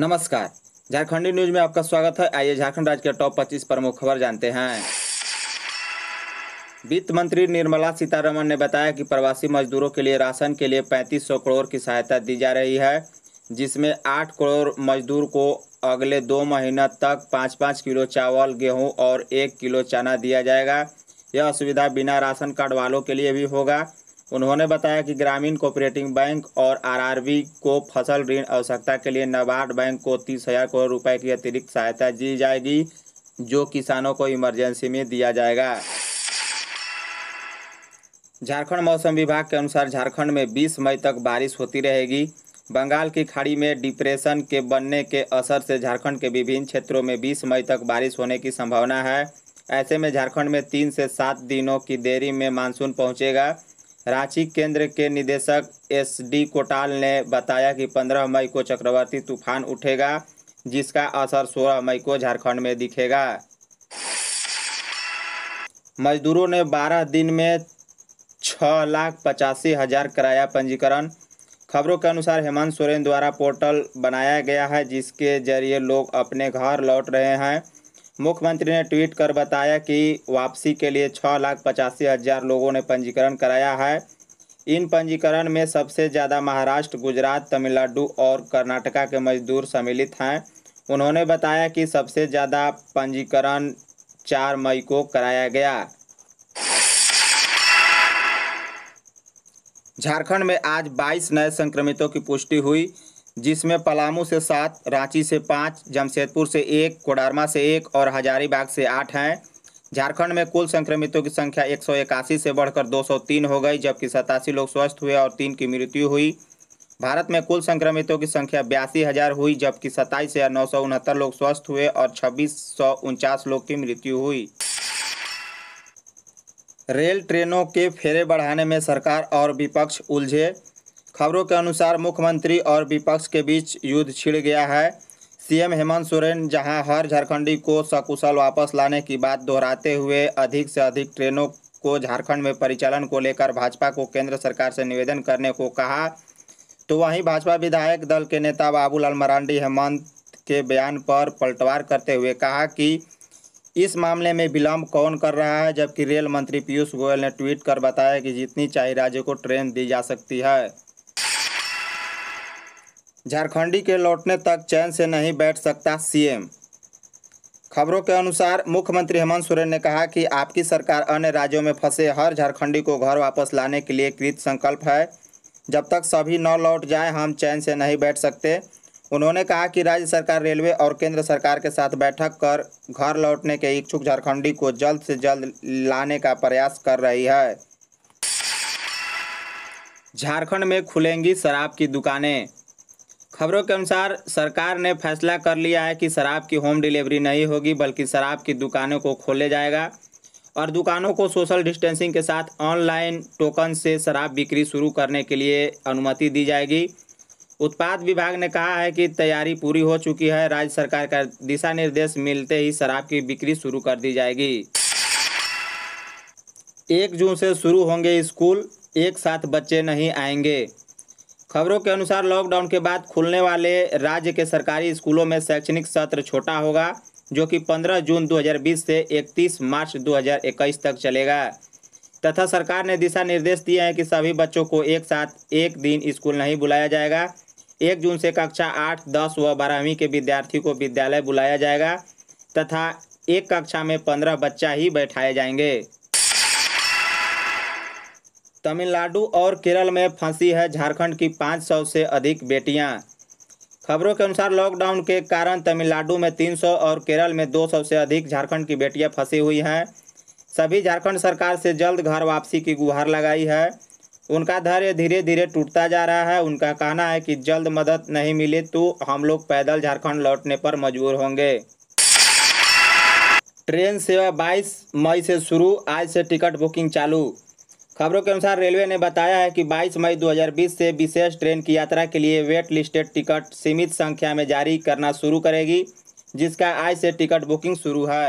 नमस्कार झारखंडी न्यूज में आपका स्वागत है आइए झारखंड राज्य के टॉप 25 प्रमुख खबर जानते हैं वित्त मंत्री निर्मला सीतारमण ने बताया कि प्रवासी मजदूरों के लिए राशन के लिए 3500 करोड़ की सहायता दी जा रही है जिसमें 8 करोड़ मजदूर को अगले दो महीना तक पाँच पाँच किलो चावल गेहूँ और एक किलो चना दिया जाएगा यह सुविधा बिना राशन कार्ड वालों के लिए भी होगा उन्होंने बताया कि ग्रामीण कोऑपरेटिव बैंक और आरआरबी को फसल ऋण आवश्यकता के लिए नाबार्ड बैंक को तीस हजार करोड़ रुपए की अतिरिक्त सहायता दी जाएगी जो किसानों को इमरजेंसी में दिया जाएगा झारखंड मौसम विभाग के अनुसार झारखंड में 20 मई तक बारिश होती रहेगी बंगाल की खाड़ी में डिप्रेशन के बनने के असर से झारखंड के विभिन्न क्षेत्रों में 20 मई तक बारिश होने की संभावना है ऐसे में झारखंड में तीन से सात दिनों की देरी में मानसून पहुंचेगा रांची केंद्र के निदेशक एस डी कोटाल ने बताया कि 15 मई को चक्रवाती तूफान उठेगा जिसका असर 16 मई को झारखंड में दिखेगा मजदूरों ने 12 दिन में छः लाख पचासी हजार कराया पंजीकरण खबरों के अनुसार हेमंत सोरेन द्वारा पोर्टल बनाया गया है जिसके जरिए लोग अपने घर लौट रहे हैं मुख्यमंत्री ने ट्वीट कर बताया कि वापसी के लिए छः लाख पचासी हज़ार लोगों ने पंजीकरण कराया है इन पंजीकरण में सबसे ज़्यादा महाराष्ट्र गुजरात तमिलनाडु और कर्नाटका के मजदूर सम्मिलित हैं उन्होंने बताया कि सबसे ज़्यादा पंजीकरण चार मई को कराया गया झारखंड में आज 22 नए संक्रमितों की पुष्टि हुई जिसमें पलामू से सात रांची से पाँच जमशेदपुर से एक कोडरमा से एक और हजारीबाग से आठ हैं झारखंड में कुल संक्रमितों की संख्या एक से बढ़कर 203 हो गई जबकि सतासी लोग स्वस्थ हुए और तीन की मृत्यु हुई भारत में कुल संक्रमितों की संख्या बयासी हज़ार हुई जबकि सत्ताईस हज़ार नौ सौ उनहत्तर लोग स्वस्थ हुए और छब्बीस सौ उनचास लोग की मृत्यु हुई रेल ट्रेनों के फेरे बढ़ाने में सरकार और विपक्ष उलझे खबरों के अनुसार मुख्यमंत्री और विपक्ष के बीच युद्ध छिड़ गया है सीएम हेमंत सोरेन जहां हर झारखंडी को सकुशल वापस लाने की बात दोहराते हुए अधिक से अधिक ट्रेनों को झारखंड में परिचालन को लेकर भाजपा को केंद्र सरकार से निवेदन करने को कहा तो वहीं भाजपा विधायक दल के नेता बाबूलाल मरांडी हेमंत के बयान पर पलटवार करते हुए कहा कि इस मामले में विलम्ब कौन कर रहा है जबकि रेल मंत्री पीयूष गोयल ने ट्वीट कर बताया कि जितनी चाहिए राज्य को ट्रेन दी जा सकती है झारखंडी के लौटने तक चैन से नहीं बैठ सकता सीएम खबरों के अनुसार मुख्यमंत्री हेमंत सोरेन ने कहा कि आपकी सरकार अन्य राज्यों में फंसे हर झारखंडी को घर वापस लाने के लिए कृत संकल्प है जब तक सभी न लौट जाए हम चैन से नहीं बैठ सकते उन्होंने कहा कि राज्य सरकार रेलवे और केंद्र सरकार के साथ बैठक कर घर लौटने के इच्छुक झारखंडी को जल्द से जल्द लाने का प्रयास कर रही है झारखंड में खुलेंगी शराब की दुकानें खबरों के अनुसार सरकार ने फैसला कर लिया है कि शराब की होम डिलीवरी नहीं होगी बल्कि शराब की दुकानों को खोले जाएगा और दुकानों को सोशल डिस्टेंसिंग के साथ ऑनलाइन टोकन से शराब बिक्री शुरू करने के लिए अनुमति दी जाएगी उत्पाद विभाग ने कहा है कि तैयारी पूरी हो चुकी है राज्य सरकार का दिशा निर्देश मिलते ही शराब की बिक्री शुरू कर दी जाएगी एक जून से शुरू होंगे स्कूल एक साथ बच्चे नहीं आएंगे खबरों के अनुसार लॉकडाउन के बाद खुलने वाले राज्य के सरकारी स्कूलों में शैक्षणिक सत्र छोटा होगा जो कि 15 जून 2020 से 31 मार्च 2021 तक चलेगा तथा सरकार ने दिशा निर्देश दिए हैं कि सभी बच्चों को एक साथ एक दिन स्कूल नहीं बुलाया जाएगा एक जून से कक्षा आठ दस व बारहवीं के विद्यार्थी को विद्यालय बुलाया जाएगा तथा एक कक्षा में पंद्रह बच्चा ही बैठाए जाएंगे तमिलनाडु और केरल में फंसी है झारखंड की 500 से अधिक बेटियां खबरों के अनुसार लॉकडाउन के कारण तमिलनाडु में 300 और केरल में 200 से अधिक झारखंड की बेटियां फंसी हुई हैं सभी झारखंड सरकार से जल्द घर वापसी की गुहार लगाई है उनका धैर्य धीरे धीरे टूटता जा रहा है उनका कहना है कि जल्द मदद नहीं मिले तो हम लोग पैदल झारखंड लौटने पर मजबूर होंगे ट्रेन सेवा 22 मई से शुरू आज से टिकट बुकिंग चालू खबरों के अनुसार रेलवे ने बताया है कि 22 मई 2020 से विशेष ट्रेन की यात्रा के लिए वेट लिस्टेड टिकट सीमित संख्या में जारी करना शुरू करेगी जिसका आज से टिकट बुकिंग शुरू है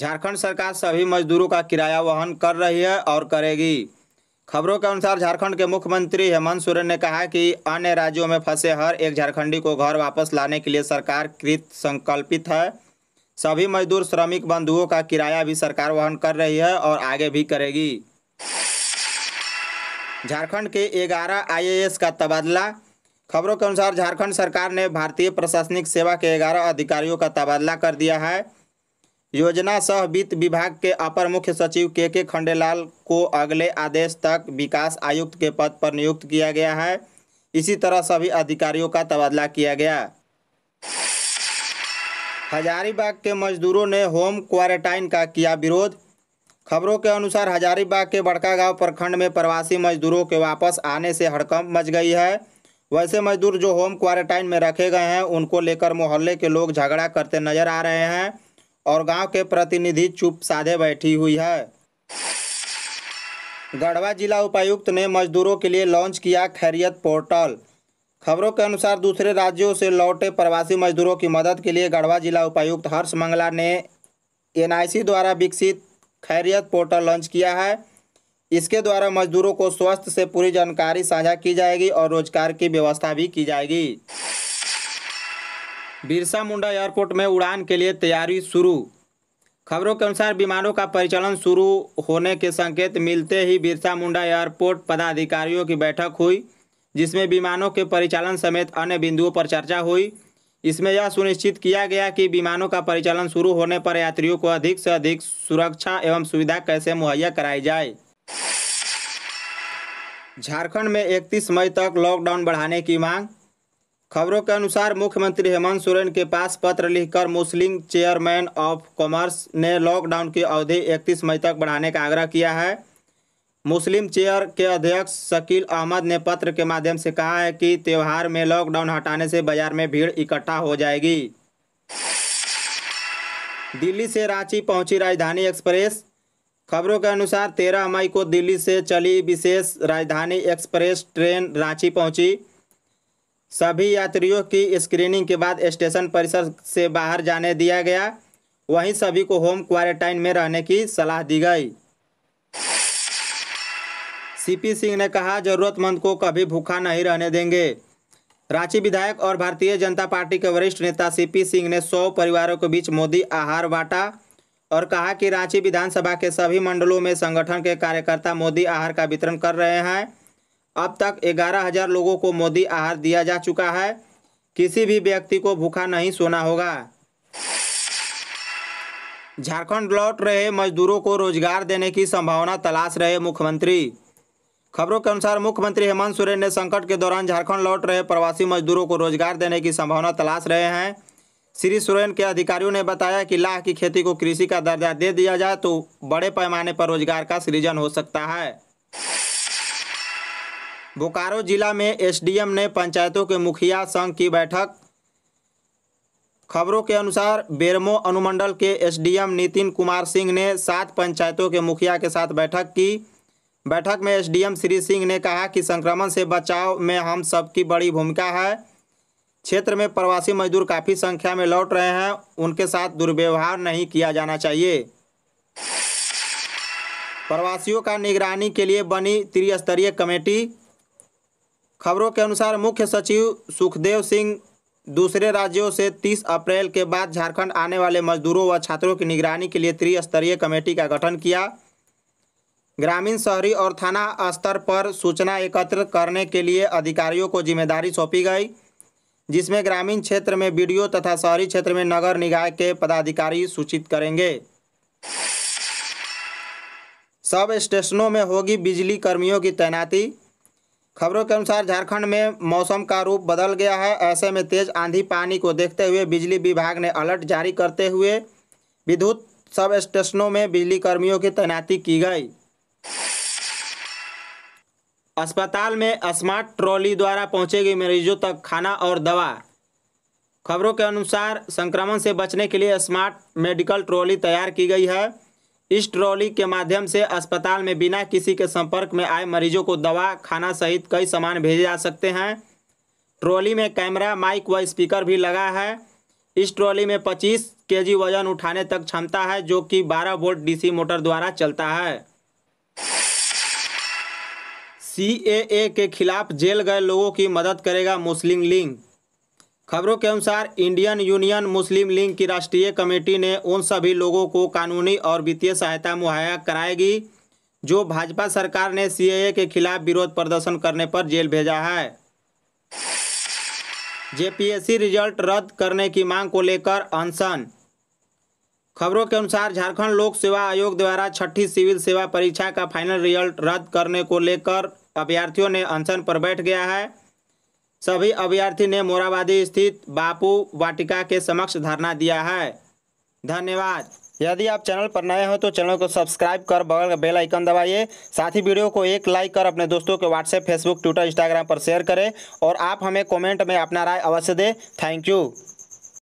झारखंड सरकार सभी मजदूरों का किराया वहन कर रही है और करेगी खबरों के अनुसार झारखंड के मुख्यमंत्री हेमंत सोरेन ने कहा कि अन्य राज्यों में फंसे हर एक झारखंडी को घर वापस लाने के लिए सरकार कृत संकल्पित है सभी मजदूर श्रमिक बंधुओं का किराया भी सरकार वहन कर रही है और आगे भी करेगी झारखंड के 11 आईएएस का तबादला खबरों के अनुसार झारखंड सरकार ने भारतीय प्रशासनिक सेवा के 11 अधिकारियों का तबादला कर दिया है योजना सह वित्त विभाग के अपर मुख्य सचिव के के खंडेलाल को अगले आदेश तक विकास आयुक्त के पद पर नियुक्त किया गया है इसी तरह सभी अधिकारियों का तबादला किया गया हजारीबाग के मजदूरों ने होम क्वारंटाइन का किया विरोध खबरों के अनुसार हजारीबाग के बड़का गांव प्रखंड में प्रवासी मजदूरों के वापस आने से हड़कंप मच गई है वैसे मजदूर जो होम क्वारंटाइन में रखे गए हैं उनको लेकर मोहल्ले के लोग झगड़ा करते नजर आ रहे हैं और गांव के प्रतिनिधि चुप साधे बैठी हुई है गढ़वा जिला उपायुक्त ने मजदूरों के लिए लॉन्च किया खैरियत पोर्टल खबरों के अनुसार दूसरे राज्यों से लौटे प्रवासी मजदूरों की मदद के लिए गढ़वा जिला उपायुक्त हर्ष मंगला ने एनआईसी द्वारा विकसित खैरियत पोर्टल लॉन्च किया है इसके द्वारा मजदूरों को स्वास्थ्य से पूरी जानकारी साझा की जाएगी और रोजगार की व्यवस्था भी की जाएगी बिरसा मुंडा एयरपोर्ट में उड़ान के लिए तैयारी शुरू खबरों के अनुसार विमानों का परिचालन शुरू होने के संकेत मिलते ही बिरसा मुंडा एयरपोर्ट पदाधिकारियों की बैठक हुई जिसमें विमानों के परिचालन समेत अन्य बिंदुओं पर चर्चा हुई इसमें यह सुनिश्चित किया गया कि विमानों का परिचालन शुरू होने पर यात्रियों को अधिक से अधिक सुरक्षा एवं सुविधा कैसे मुहैया कराई जाए झारखंड में 31 मई तक लॉकडाउन बढ़ाने की मांग खबरों के अनुसार मुख्यमंत्री हेमंत सोरेन के पास पत्र लिखकर मुस्लिम चेयरमैन ऑफ कॉमर्स ने लॉकडाउन की अवधि 31 मई तक बढ़ाने का आग्रह किया है मुस्लिम चेयर के अध्यक्ष शकील अहमद ने पत्र के माध्यम से कहा है कि त्यौहार में लॉकडाउन हटाने से बाजार में भीड़ इकट्ठा हो जाएगी दिल्ली से रांची पहुंची राजधानी एक्सप्रेस खबरों के अनुसार तेरह मई को दिल्ली से चली विशेष राजधानी एक्सप्रेस ट्रेन रांची पहुंची सभी यात्रियों की स्क्रीनिंग के बाद स्टेशन परिसर से बाहर जाने दिया गया वहीं सभी को होम क्वारंटाइन में रहने की सलाह दी गई सीपी सिंह ने कहा जरूरतमंद को कभी भूखा नहीं रहने देंगे रांची विधायक और भारतीय जनता पार्टी के वरिष्ठ नेता सीपी सिंह ने सौ परिवारों के बीच मोदी आहार बांटा और कहा कि रांची विधानसभा के सभी मंडलों में संगठन के कार्यकर्ता मोदी आहार का वितरण कर रहे हैं अब तक ग्यारह हजार लोगों को मोदी आहार दिया जा चुका है किसी भी व्यक्ति को भूखा नहीं सोना होगा झारखंड लौट रहे मजदूरों को रोजगार देने की संभावना तलाश रहे मुख्यमंत्री खबरों के अनुसार मुख्यमंत्री हेमंत सोरेन ने संकट के दौरान झारखंड लौट रहे प्रवासी मजदूरों को रोजगार देने की संभावना तलाश रहे हैं श्री सोरेन के अधिकारियों ने बताया कि लाह की खेती को कृषि का दर्जा दे दिया जाए तो बड़े पैमाने पर रोजगार का सृजन हो सकता है बोकारो जिला में एसडीएम ने पंचायतों के मुखिया संघ की बैठक खबरों के अनुसार बेरमो अनुमंडल के एसडीएम नितिन कुमार सिंह ने सात पंचायतों के मुखिया के साथ बैठक की बैठक में एसडीएम श्री सिंह ने कहा कि संक्रमण से बचाव में हम सबकी बड़ी भूमिका है क्षेत्र में प्रवासी मजदूर काफ़ी संख्या में लौट रहे हैं उनके साथ दुर्व्यवहार नहीं किया जाना चाहिए प्रवासियों का निगरानी के लिए बनी त्रिस्तरीय कमेटी खबरों के अनुसार मुख्य सचिव सुखदेव सिंह दूसरे राज्यों से 30 अप्रैल के बाद झारखंड आने वाले मजदूरों व छात्रों की निगरानी के लिए त्रिस्तरीय कमेटी का गठन किया ग्रामीण शहरी और थाना स्तर पर सूचना एकत्र करने के लिए अधिकारियों को जिम्मेदारी सौंपी गई जिसमें ग्रामीण क्षेत्र में वीडियो तथा शहरी क्षेत्र में नगर निकाय के पदाधिकारी सूचित करेंगे सब स्टेशनों में होगी बिजली कर्मियों की तैनाती खबरों के अनुसार झारखंड में मौसम का रूप बदल गया है ऐसे में तेज आंधी पानी को देखते हुए बिजली विभाग ने अलर्ट जारी करते हुए विद्युत सब स्टेशनों में बिजली कर्मियों की तैनाती की गई अस्पताल में स्मार्ट ट्रॉली द्वारा पहुंचेगी मरीजों तक खाना और दवा खबरों के अनुसार संक्रमण से बचने के लिए स्मार्ट मेडिकल ट्रॉली तैयार की गई है इस ट्रॉली के माध्यम से अस्पताल में बिना किसी के संपर्क में आए मरीजों को दवा खाना सहित कई सामान भेजे जा सकते हैं ट्रॉली में कैमरा माइक व स्पीकर भी लगा है इस ट्रॉली में 25 केजी वजन उठाने तक क्षमता है जो कि 12 वोल्ट डीसी मोटर द्वारा चलता है ए के खिलाफ जेल गए लोगों की मदद करेगा मुस्लिम लीग खबरों के अनुसार इंडियन यूनियन मुस्लिम लीग की राष्ट्रीय कमेटी ने उन सभी लोगों को कानूनी और वित्तीय सहायता मुहैया कराएगी जो भाजपा सरकार ने ए के खिलाफ विरोध प्रदर्शन करने पर जेल भेजा है जेपीएससी रिजल्ट रद्द करने की मांग को लेकर अनशन खबरों के अनुसार झारखंड लोक सेवा आयोग द्वारा छठी सिविल सेवा परीक्षा का फाइनल रिजल्ट रद्द करने को लेकर अभ्यर्थियों ने अनशन पर बैठ गया है सभी अभ्यर्थी ने मोराबादी स्थित बापू वाटिका के समक्ष धरना दिया है धन्यवाद यदि आप चैनल पर नए हो तो चैनल को सब्सक्राइब कर बगल का बेल आइकन दबाइए साथ ही वीडियो को एक लाइक कर अपने दोस्तों के व्हाट्सएप फेसबुक ट्विटर इंस्टाग्राम पर शेयर करें और आप हमें कमेंट में अपना राय अवश्य दें थैंक यू